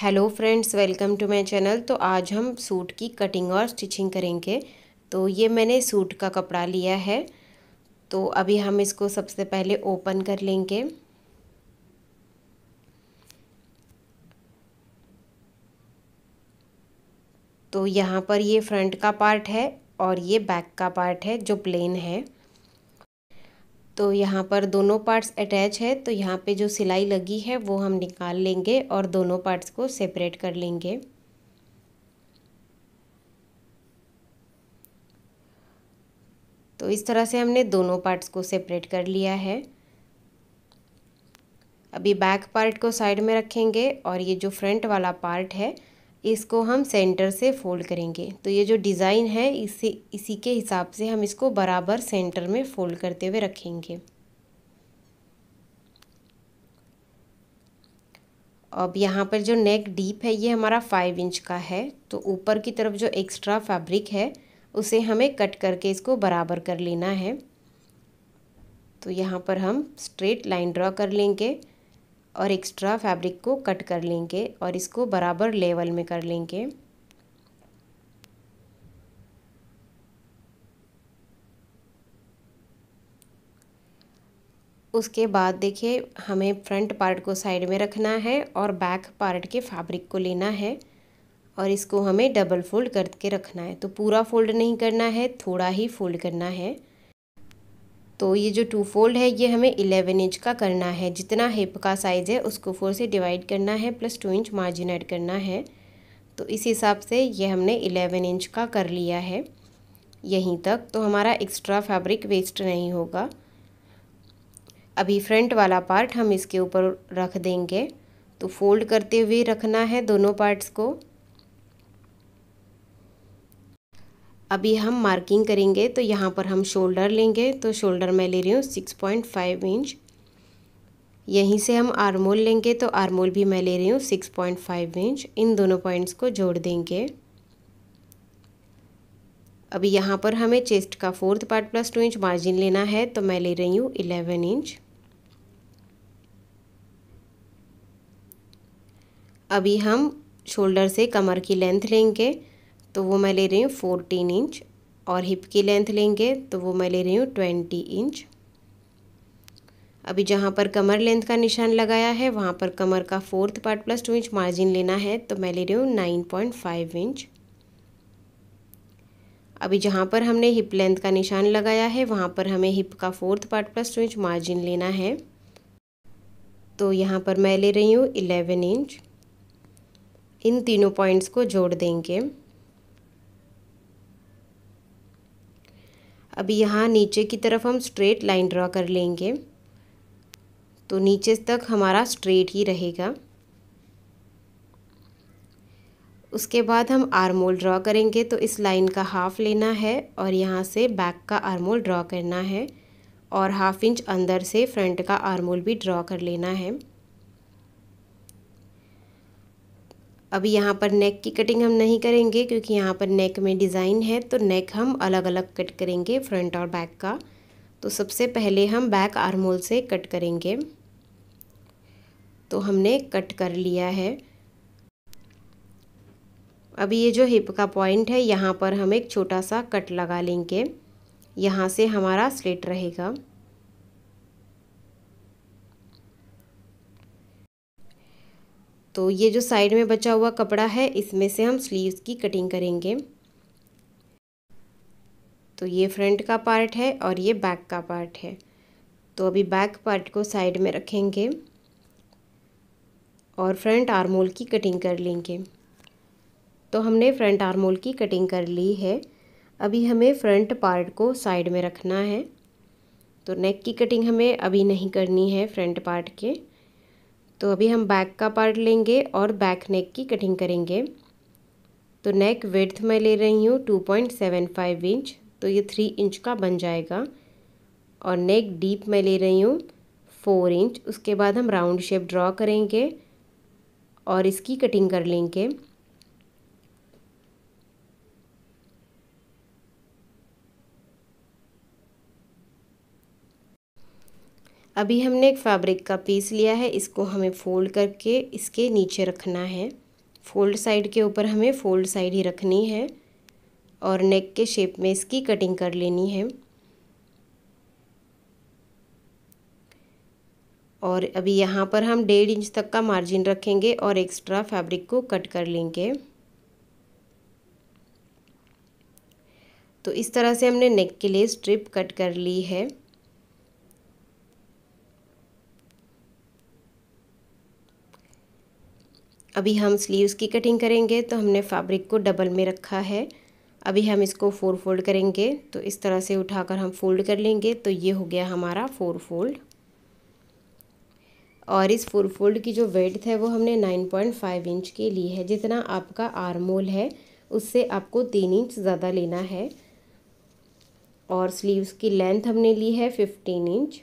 hello friends welcome to my channel तो आज हम सूट की कटिंग और स्टिचिंग करेंगे तो ये मैंने सूट का कपड़ा लिया है तो अभी हम इसको सबसे पहले ओपन कर लेंगे तो यहाँ पर ये फ्रंट का पार्ट है और ये बैक का पार्ट है जो प्लेन है तो यहाँ पर दोनों पार्ट्स अटैच है तो यहाँ पे जो सिलाई लगी है वो हम निकाल लेंगे और दोनों पार्ट्स को सेपरेट कर लेंगे तो इस तरह से हमने दोनों पार्ट्स को सेपरेट कर लिया है अभी बैक पार्ट को साइड में रखेंगे और ये जो फ्रंट वाला पार्ट है इसको हम सेंटर से फोल्ड करेंगे तो ये जो डिज़ाइन है इसे इसी के हिसाब से हम इसको बराबर सेंटर में फोल्ड करते हुए रखेंगे अब यहाँ पर जो नेक डीप है ये हमारा फाइव इंच का है तो ऊपर की तरफ जो एक्स्ट्रा फैब्रिक है उसे हमें कट करके इसको बराबर कर लेना है तो यहाँ पर हम स्ट्रेट लाइन ड्रॉ कर लेंगे और एक्स्ट्रा फैब्रिक को कट कर लेंगे और इसको बराबर लेवल में कर लेंगे उसके बाद देखिए हमें फ्रंट पार्ट को साइड में रखना है और बैक पार्ट के फैब्रिक को लेना है और इसको हमें डबल फोल्ड करके रखना है तो पूरा फोल्ड नहीं करना है थोड़ा ही फोल्ड करना है तो ये जो टू फोल्ड है ये हमें इलेवन इंच का करना है जितना हिप का साइज़ है उसको फोर से डिवाइड करना है plus two inch margin add करना है तो इस हिसाब से ये हमने इलेवन इंच का कर लिया है यहीं तक तो हमारा एक्स्ट्रा फैब्रिक वेस्ट नहीं होगा अभी फ्रंट वाला पार्ट हम इसके ऊपर रख देंगे तो फोल्ड करते हुए रखना है दोनों पार्ट्स को अभी हम मार्किंग करेंगे तो यहाँ पर हम शोल्डर लेंगे तो शोल्डर मैं ले रही हूँ सिक्स पॉइंट फाइव इंच यहीं से हम आरमोल लेंगे तो आरमोल भी मैं ले रही हूँ सिक्स पॉइंट फाइव इंच इन दोनों पॉइंट्स को जोड़ देंगे अभी यहाँ पर हमें चेस्ट का fourth part plus two inch margin लेना है तो मैं ले रही हूँ इलेवन इंच अभी हम शोल्डर से कमर की लेंथ लेंगे तो वो मैं ले रही हूँ फोर्टीन इंच और हिप की लेंथ लेंगे तो वो मैं ले रही हूँ ट्वेंटी इंच अभी जहाँ पर कमर लेंथ का निशान लगाया है वहाँ पर कमर का fourth part plus two inch margin लेना है तो मैं ले रही हूँ नाइन पॉइंट फाइव इंच अभी जहाँ पर हमने हिप लेंथ का निशान लगाया है वहाँ पर हमें हिप का fourth part plus two inch margin लेना है तो यहाँ पर मैं ले रही हूँ इलेवन इंच इन तीनों पॉइंट्स को जोड़ देंगे अभी यहाँ नीचे की तरफ हम स्ट्रेट लाइन ड्रा कर लेंगे तो नीचे तक हमारा स्ट्रेट ही रहेगा उसके बाद हम आर्मोल ड्रा करेंगे तो इस लाइन का हाफ़ लेना है और यहाँ से बैक का आर्मोल ड्रा करना है और हाफ इंच अंदर से फ्रंट का आर्मोल भी ड्रा कर लेना है अभी यहाँ पर नेक की कटिंग हम नहीं करेंगे क्योंकि यहाँ पर नेक में डिज़ाइन है तो नेक हम अलग अलग कट करेंगे फ्रंट और बैक का तो सबसे पहले हम बैक आर्मोल से कट करेंगे तो हमने कट कर लिया है अभी ये जो हिप का पॉइंट है यहाँ पर हम एक छोटा सा कट लगा लेंगे यहाँ से हमारा स्लेट रहेगा तो ये जो साइड में बचा हुआ कपड़ा है इसमें से हम स्लीव्स की कटिंग करेंगे तो ये फ्रंट का पार्ट है और ये बैक का पार्ट है तो अभी बैक पार्ट को साइड में रखेंगे और फ्रंट आर्मोल की कटिंग कर लेंगे तो हमने फ्रंट आर्मोल की कटिंग कर ली है अभी हमें फ्रंट पार्ट को साइड में रखना है तो नेक की कटिंग हमें अभी नहीं करनी है फ्रंट पार्ट के तो अभी हम बैक का पार्ट लेंगे और बैक नेक की कटिंग करेंगे तो नेक वेथ मैं ले रही हूँ two point seven five inch तो ये थ्री इंच का बन जाएगा और नेक डीप मैं ले रही हूँ फोर इंच उसके बाद हम राउंड शेप ड्रॉ करेंगे और इसकी कटिंग कर लेंगे अभी हमने एक फैब्रिक का पीस लिया है इसको हमें फोल्ड करके इसके नीचे रखना है फोल्ड साइड के ऊपर हमें फोल्ड साइड ही रखनी है और नेक के शेप में इसकी कटिंग कर लेनी है और अभी यहाँ पर हम डेढ़ इंच तक का मार्जिन रखेंगे और एक्स्ट्रा फैब्रिक को कट कर लेंगे तो इस तरह से हमने नेक के लिए स्ट्रिप कट कर ली है अभी हम स्लीव्स की कटिंग करेंगे तो हमने फैब्रिक को डबल में रखा है अभी हम इसको फोर फोल्ड करेंगे तो इस तरह से उठाकर हम फोल्ड कर लेंगे तो ये हो गया हमारा फोर फोल्ड और इस फोर फोल्ड की जो वेथ है वो हमने नाइन पॉइंट फाइव इंच की ली है जितना आपका आरमोल है उससे आपको तीन इंच ज़्यादा लेना है और स्लीव्स की लेंथ हमने ली है फिफ्टीन इंच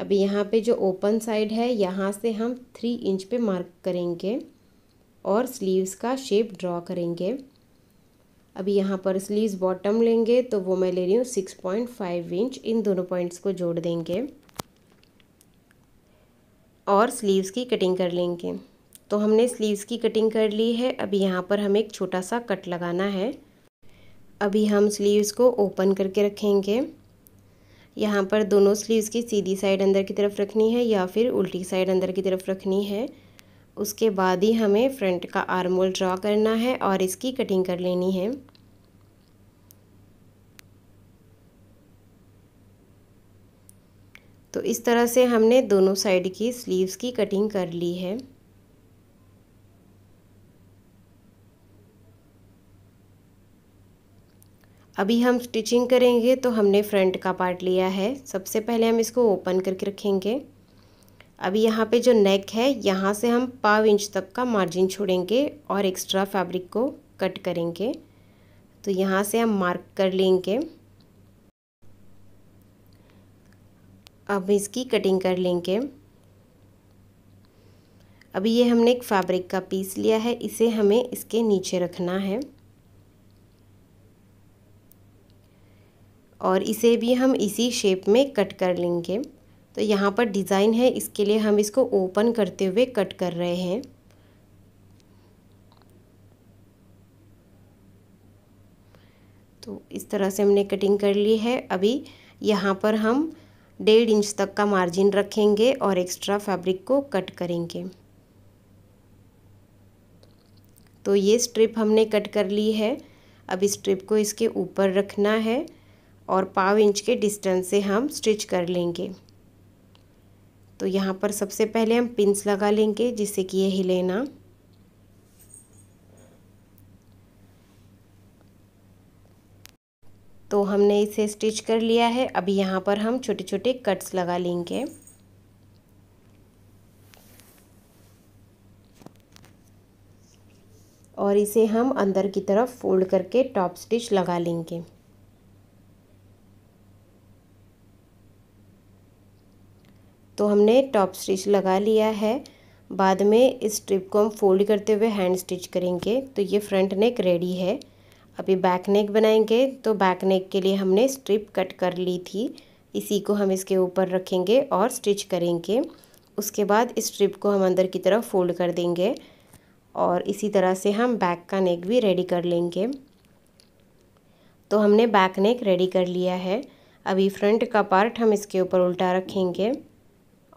अभी यहाँ पे जो ओपन साइड है यहाँ से हम थ्री इंच पे मार्क करेंगे और स्लीव्स का शेप ड्रॉ करेंगे अभी यहाँ पर स्लीव्स बॉटम लेंगे तो वो मैं ले रही हूँ सिक्स पॉइंट फाइव इंच इन दोनों पॉइंट्स को जोड़ देंगे और स्लीव्स की कटिंग कर लेंगे तो हमने स्लीव्स की कटिंग कर ली है अभी यहाँ पर हमें एक छोटा सा कट लगाना है अभी हम स्लीव्स को ओपन करके रखेंगे यहाँ पर दोनों स्लीव्स की सीधी साइड अंदर की तरफ रखनी है या फिर उल्टी साइड अंदर की तरफ रखनी है उसके बाद ही हमें फ्रंट का आर्मोल ड्रॉ करना है और इसकी कटिंग कर लेनी है तो इस तरह से हमने दोनों साइड की स्लीव्स की कटिंग कर ली है अभी हम स्टिचिंग करेंगे तो हमने फ्रंट का पार्ट लिया है सबसे पहले हम इसको ओपन करके रखेंगे अभी यहाँ पे जो नेक है यहाँ से हम पाव इंच तक का मार्जिन छोड़ेंगे और एक्स्ट्रा फैब्रिक को कट करेंगे तो यहाँ से हम मार्क कर लेंगे अब इसकी कटिंग कर लेंगे अभी ये हमने एक फैब्रिक का पीस लिया है इसे हमें इसके नीचे रखना है और इसे भी हम इसी शेप में कट कर लेंगे तो यहाँ पर डिज़ाइन है इसके लिए हम इसको ओपन करते हुए कट कर रहे हैं तो इस तरह से हमने कटिंग कर ली है अभी यहाँ पर हम डेढ़ इंच तक का मार्जिन रखेंगे और एक्स्ट्रा फैब्रिक को कट करेंगे तो ये स्ट्रिप हमने कट कर ली है अब इस स्ट्रिप को इसके ऊपर रखना है और पाव इंच के डिस्टेंस से हम स्टिच कर लेंगे तो यहाँ पर सबसे पहले हम पिंस लगा लेंगे जिससे कि ये हिले ना तो हमने इसे स्टिच कर लिया है अभी यहाँ पर हम छोटे छोटे कट्स लगा लेंगे और इसे हम अंदर की तरफ फोल्ड करके टॉप स्टिच लगा लेंगे तो हमने टॉप स्टिच लगा लिया है बाद में इस स्ट्रिप को हम फोल्ड करते हुए हैंड स्टिच करेंगे तो ये फ्रंट नेक रेडी है अभी बैक नेक बनाएंगे तो बैक नेक के लिए हमने स्ट्रिप कट कर ली थी इसी को हम इसके ऊपर रखेंगे और स्टिच करेंगे उसके बाद इस स्ट्रिप को हम अंदर की तरफ फोल्ड कर देंगे और इसी तरह से हम बैक का नेक भी रेडी कर लेंगे तो हमने बैक नेक रेडी कर लिया है अभी फ्रंट का पार्ट हम इसके ऊपर उल्टा रखेंगे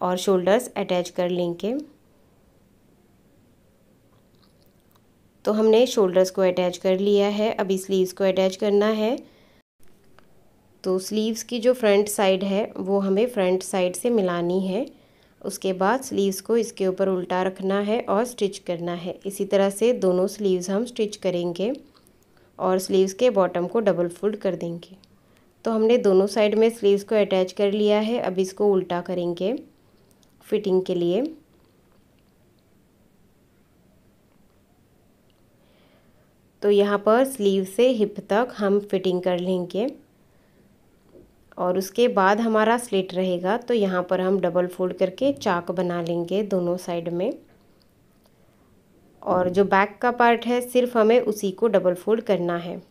और शोल्डर्स अटैच कर लेंगे तो हमने शोल्डर्स को अटैच कर लिया है अभी स्लीव्स को अटैच करना है तो स्लीव्स की जो फ्रंट साइड है वो हमें फ्रंट साइड से मिलानी है उसके बाद स्लीव्स को इसके ऊपर उल्टा रखना है और स्टिच करना है इसी तरह से दोनों स्लीव्स हम स्टिच करेंगे और स्लीव्स के बॉटम को डबल फोल्ड कर देंगे तो हमने दोनों साइड में स्लीव्स को अटैच कर लिया है अब इसको उल्टा करेंगे फिटिंग के लिए तो यहाँ पर स्लीव से हिप तक हम फिटिंग कर लेंगे और उसके बाद हमारा स्लिट रहेगा तो यहाँ पर हम डबल फोल्ड करके चाक बना लेंगे दोनों साइड में और जो बैक का पार्ट है सिर्फ हमें उसी को डबल फोल्ड करना है